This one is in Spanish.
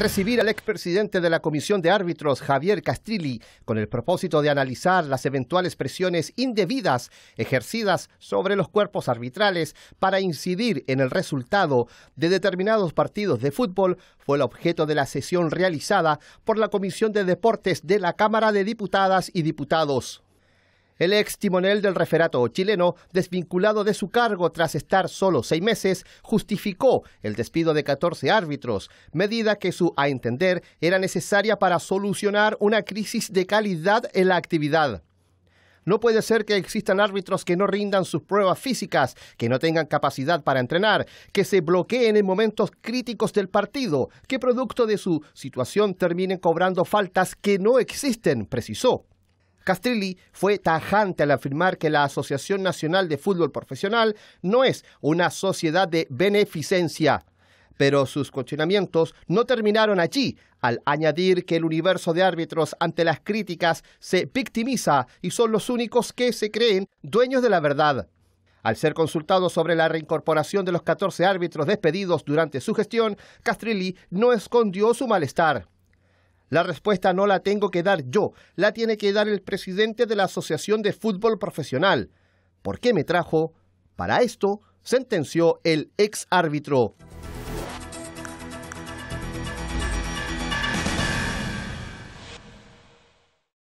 recibir al expresidente de la Comisión de Árbitros, Javier Castrilli, con el propósito de analizar las eventuales presiones indebidas ejercidas sobre los cuerpos arbitrales para incidir en el resultado de determinados partidos de fútbol, fue el objeto de la sesión realizada por la Comisión de Deportes de la Cámara de Diputadas y Diputados. El ex timonel del referato chileno, desvinculado de su cargo tras estar solo seis meses, justificó el despido de 14 árbitros, medida que su a entender era necesaria para solucionar una crisis de calidad en la actividad. No puede ser que existan árbitros que no rindan sus pruebas físicas, que no tengan capacidad para entrenar, que se bloqueen en momentos críticos del partido, que producto de su situación terminen cobrando faltas que no existen, precisó. Castrilli fue tajante al afirmar que la Asociación Nacional de Fútbol Profesional no es una sociedad de beneficencia. Pero sus cuestionamientos no terminaron allí, al añadir que el universo de árbitros ante las críticas se victimiza y son los únicos que se creen dueños de la verdad. Al ser consultado sobre la reincorporación de los 14 árbitros despedidos durante su gestión, Castrilli no escondió su malestar. La respuesta no la tengo que dar yo, la tiene que dar el presidente de la Asociación de Fútbol Profesional. ¿Por qué me trajo? Para esto, sentenció el ex árbitro